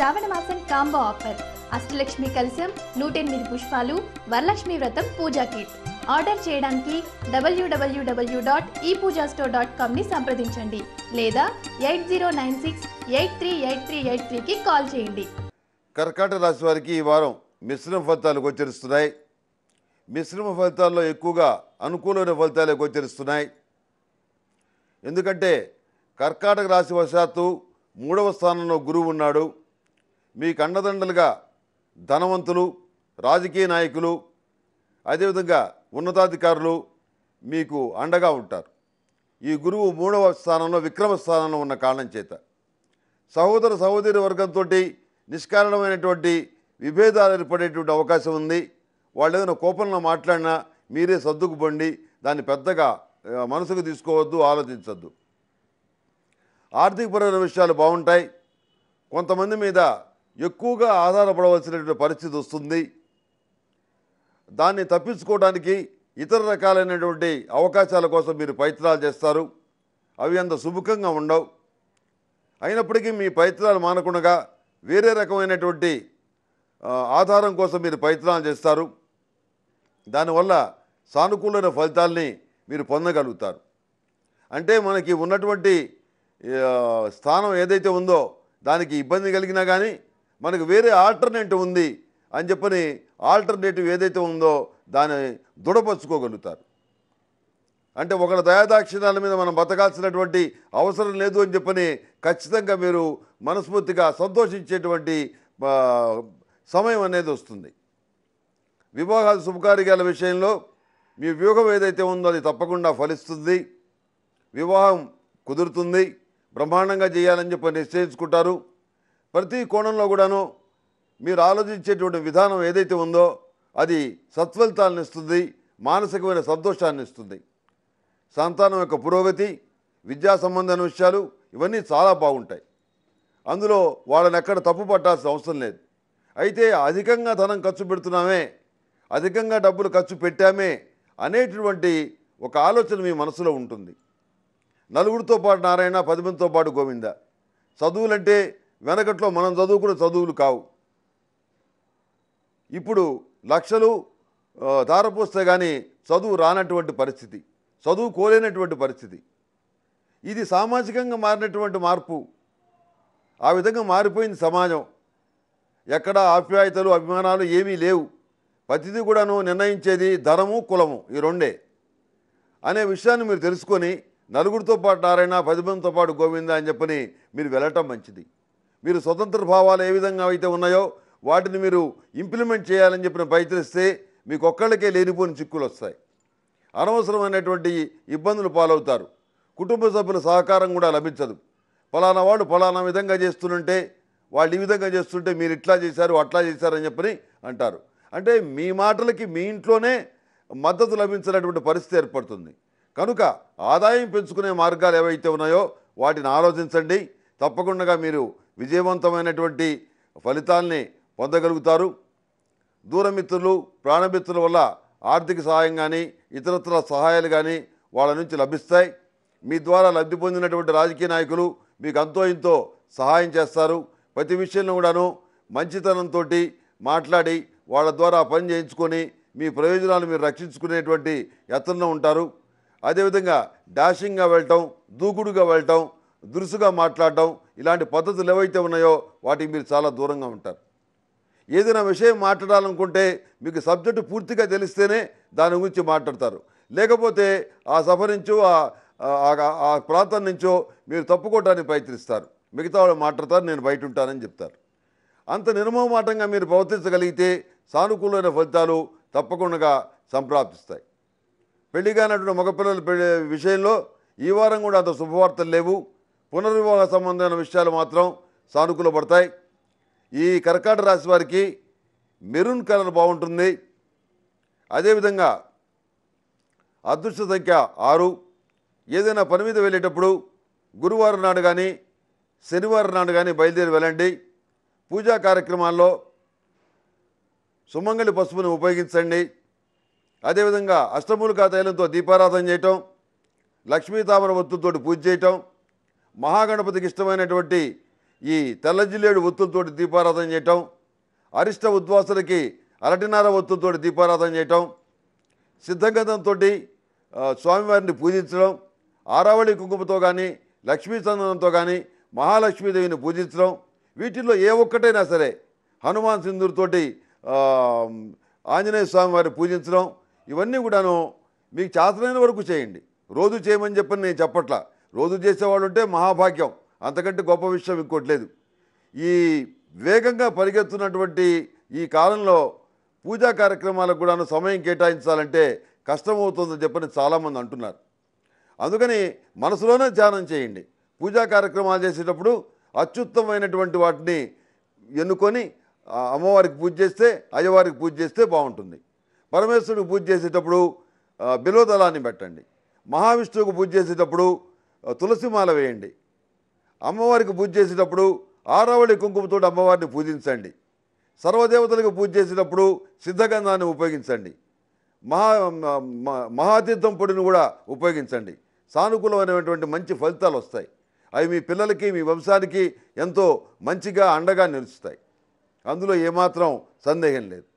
శ్రావణ మాసం combo offer Ashtalakshmi కలశం నూట ఎనిమిది పుష్పాలు వరలక్ష్మి వ్రతం పూజా కిట్ ఆర్డర్ చేయడానికి డబ్ల్యూడబ్ల్యూడబ్ల్యూ డాట్ ఈ పూజా స్టోర్ డాట్ కామ్ని సంప్రదించండి లేదా eight zero nine six eight three eight three eight త్రీకి కాల్ చేయండి కర్కాటక రాశి వారికి ఈ వారం మిశ్రమ ఫలితాలు గోచరిస్తున్నాయి మిశ్రమ ఫలితాల్లో ఎక్కువగా అనుకూలమైన ఫలితాలే గోచరిస్తున్నాయి ఎందుకంటే కర్కాటక రాశి వశాత్తు మూడవ స్థానంలో గురువు ఉన్నాడు మీకు అండదండలుగా ధనవంతులు రాజకీయ నాయకులు అదేవిధంగా ఉన్నతాధికారులు మీకు అండగా ఉంటారు ఈ గురువు మూడవ స్థానంలో విక్రమ స్థానంలో ఉన్న కారణం చేత సహోదర సహోదరి వర్గంతో నిష్కారణమైనటువంటి విభేదాలు ఏర్పడేటువంటి అవకాశం ఉంది వాళ్ళు ఏదైనా కోపంలో మాట్లాడినా మీరే సర్దుకుపోండి దాన్ని పెద్దగా మనసుకు తీసుకోవద్దు ఆలోచించద్దు ఆర్థికపరమైన విషయాలు బాగుంటాయి కొంతమంది మీద ఎక్కువగా ఆధారపడవలసినటువంటి పరిస్థితి వస్తుంది దాన్ని తప్పించుకోవడానికి ఇతర రకాలైనటువంటి అవకాశాల కోసం మీరు ప్రయత్నాలు చేస్తారు అవి అంత సుముఖంగా ఉండవు అయినప్పటికీ మీ ప్రయత్నాలు మానకుండా వేరే రకమైనటువంటి ఆధారం కోసం మీరు ప్రయత్నాలు చేస్తారు దానివల్ల సానుకూలమైన ఫలితాల్ని మీరు పొందగలుగుతారు అంటే మనకి ఉన్నటువంటి స్థానం ఏదైతే ఉందో దానికి ఇబ్బంది కలిగినా కానీ మనకు వేరే ఆల్టర్నేటివ్ ఉంది అని చెప్పని ఆల్టర్నేటివ్ ఏదైతే ఉందో దాన్ని దృఢపరుచుకోగలుగుతారు అంటే ఒకళ్ళ దయాదాక్షిణాల మీద మనం బతకాల్సినటువంటి అవసరం లేదు అని చెప్పని ఖచ్చితంగా మీరు మనస్ఫూర్తిగా సంతోషించేటువంటి సమయం అనేది వస్తుంది వివాహాల శుభకార్యాల విషయంలో మీ వ్యూహం ఏదైతే ఉందో అది తప్పకుండా ఫలిస్తుంది వివాహం కుదురుతుంది బ్రహ్మాండంగా చేయాలని చెప్పి నిశ్చయించుకుంటారు ప్రతి కోణంలో కూడాను మీరు ఆలోచించేటువంటి విధానం ఏదైతే ఉందో అది సత్ఫలితాలను ఇస్తుంది మానసికమైన సంతోషాన్ని ఇస్తుంది సంతానం యొక్క పురోగతి విద్యా సంబంధమైన విషయాలు ఇవన్నీ చాలా బాగుంటాయి అందులో వాళ్ళని ఎక్కడ తప్పు పట్టాల్సిన అవసరం లేదు అయితే అధికంగా ధనం ఖర్చు పెడుతున్నామే అధికంగా డబ్బులు ఖర్చు పెట్టామే అనేటటువంటి ఒక ఆలోచన మీ మనసులో ఉంటుంది నలుగురితో పాటు నారాయణ పది మందితో పాటు గోవింద చదువులంటే వెనకట్లో మనం చదువుకున్న చదువులు కావు ఇప్పుడు లక్షలు ధారపోస్తే కానీ చదువు రానటువంటి పరిస్థితి చదువుకోలేనటువంటి పరిస్థితి ఇది సామాజికంగా మారినటువంటి మార్పు ఆ విధంగా మారిపోయింది సమాజం ఎక్కడ ఆప్యాయతలు అభిమానాలు ఏమీ లేవు ప్రతిదీ కూడాను నిర్ణయించేది ధరము కులము ఈ రెండే అనే విషయాన్ని మీరు తెలుసుకొని నలుగురితో పాటు నారాయణ పది మందితో పాటు గోవింద అని చెప్పని మీరు వెళ్ళటం మంచిది మీరు స్వతంత్ర భావాలు ఏ విధంగా అయితే ఉన్నాయో వాటిని మీరు ఇంప్లిమెంట్ చేయాలని చెప్పిన ప్రయత్నిస్తే మీకు ఒక్కళ్ళకే లేనిపోని చిక్కులు వస్తాయి అనవసరమైనటువంటి ఇబ్బందులు పాలవుతారు కుటుంబ సభ్యుల సహకారం కూడా లభించదు ఫలానా వాళ్ళు ఫలానా విధంగా చేస్తుంటే వాళ్ళు ఈ విధంగా చేస్తుంటే మీరు ఇట్లా చేశారు అట్లా చేశారని చెప్పని అంటారు అంటే మీ మాటలకి మీ ఇంట్లోనే మద్దతు లభించినటువంటి పరిస్థితి ఏర్పడుతుంది కనుక ఆదాయం పెంచుకునే మార్గాలు ఏవైతే ఉన్నాయో వాటిని ఆలోచించండి తప్పకుండా మీరు విజయవంతమైనటువంటి ఫలితాల్ని పొందగలుగుతారు దూరమిత్రులు ప్రాణమిత్రుల వల్ల ఆర్థిక సహాయం కానీ ఇతరత్ర సహాయాలు కానీ వాళ్ళ నుంచి లభిస్తాయి మీ ద్వారా లబ్ధి పొందినటువంటి రాజకీయ నాయకులు మీకు అంతో ఇంతో సహాయం చేస్తారు ప్రతి విషయంలో కూడాను మంచితనంతో మాట్లాడి వాళ్ళ ద్వారా పని చేయించుకొని మీ ప్రయోజనాలు మీరు రక్షించుకునేటువంటి యత్నంలో ఉంటారు అదేవిధంగా డాషింగ్గా వెళ్ళటం దూకుడుగా వెళ్ళటం దురుసుగా మాట్లాడడం ఇలాంటి పద్ధతులు ఏవైతే ఉన్నాయో వాటికి మీరు చాలా దూరంగా ఉంటారు ఏదైనా విషయం మాట్లాడాలనుకుంటే మీకు సబ్జెక్టు పూర్తిగా తెలిస్తేనే దాని గురించి మాట్లాడతారు లేకపోతే ఆ సభ నుంచో ఆ ప్రాంతం నుంచో మీరు తప్పుకోవడానికి ప్రయత్నిస్తారు మిగతా వాళ్ళు మాట్లాడతారు నేను బయట ఉంటానని చెప్తారు అంత నిర్మోమాటంగా మీరు ప్రవర్తించగలిగితే సానుకూలమైన ఫలితాలు తప్పకుండా సంప్రాప్తిస్తాయి పెళ్లిగానటువంటి మగపిల్లల విషయంలో ఈ వారం కూడా అంత శుభవార్తలు లేవు పునర్వివాహ సంబంధమైన విషయాలు మాత్రం సానుకూల పడతాయి ఈ కర్కాట రాశి వారికి మెరూన్ కలర్ బాగుంటుంది అదేవిధంగా అదృష్ట సంఖ్య ఆరు ఏదైనా పని మీద వెళ్ళేటప్పుడు గురువారం నాడు కానీ శనివారం నాడు కానీ బయలుదేరి వెళ్ళండి పూజా కార్యక్రమాల్లో సుమంగళి పసుపుని ఉపయోగించండి అదేవిధంగా అష్టమూలికా తైలంతో దీపారాధన చేయటం లక్ష్మీ తామర పూజ చేయటం మహాగణపతికి ఇష్టమైనటువంటి ఈ తెల్లజిల్లేడు ఒత్తులతోటి దీపారాధన చేయటం అరిష్ట ఉద్వాసులకి అరటినార ఒత్తులతోటి దీపారాధన చేయటం సిద్ధగంధంతో స్వామివారిని పూజించడం ఆరావళి కుంకుమతో కానీ లక్ష్మీ చందనంతో కానీ మహాలక్ష్మీదేవిని పూజించడం వీటిల్లో ఏ ఒక్కటైనా సరే హనుమాన్ సింధుడితోటి ఆంజనేయ స్వామి వారిని పూజించడం ఇవన్నీ కూడాను మీకు చేతనైన వరకు చేయండి రోజు చేయమని చెప్పని నేను చెప్పట్లా రోజు చేసేవాళ్ళు ఉంటే మహాభాగ్యం అంతకంటే గొప్ప విషయం ఇంకోటి లేదు ఈ వేగంగా పరిగెత్తున్నటువంటి ఈ కాలంలో పూజా కార్యక్రమాలకు కూడా సమయం కేటాయించాలంటే కష్టమవుతుందని చెప్పని చాలామంది అంటున్నారు అందుకని మనసులోనే ధ్యానం చేయండి పూజా కార్యక్రమాలు చేసేటప్పుడు అత్యుత్తమైనటువంటి వాటిని ఎన్నుకొని అమ్మవారికి పూజ చేస్తే అయ్యవారికి పూజ చేస్తే బాగుంటుంది పరమేశ్వరుడికి పూజ చేసేటప్పుడు బిలోదళాన్ని పెట్టండి మహావిష్ణువుకు పూజ చేసేటప్పుడు తులసిమాల వేయండి అమ్మవారికి పూజ చేసేటప్పుడు ఆరావళి కుంకుమతో అమ్మవారిని పూజించండి సర్వదేవతలకు పూజ చేసేటప్పుడు సిద్ధగంధాన్ని ఉపయోగించండి మహా మహాతీర్థం పొడిని కూడా ఉపయోగించండి సానుకూలమైనటువంటి మంచి ఫలితాలు వస్తాయి అవి మీ పిల్లలకి మీ వంశానికి ఎంతో మంచిగా అండగా నిలుస్తాయి అందులో ఏమాత్రం సందేహం లేదు